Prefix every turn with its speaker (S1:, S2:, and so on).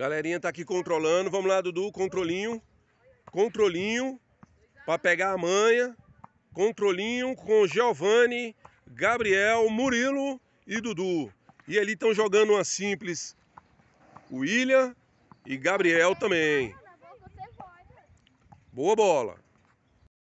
S1: Galerinha tá aqui controlando. Vamos lá, Dudu. Controlinho. Controlinho. Pra pegar a manha. Controlinho com Giovanni, Gabriel, Murilo e Dudu. E ali estão jogando uma simples. William e Gabriel também. É
S2: Boa bola.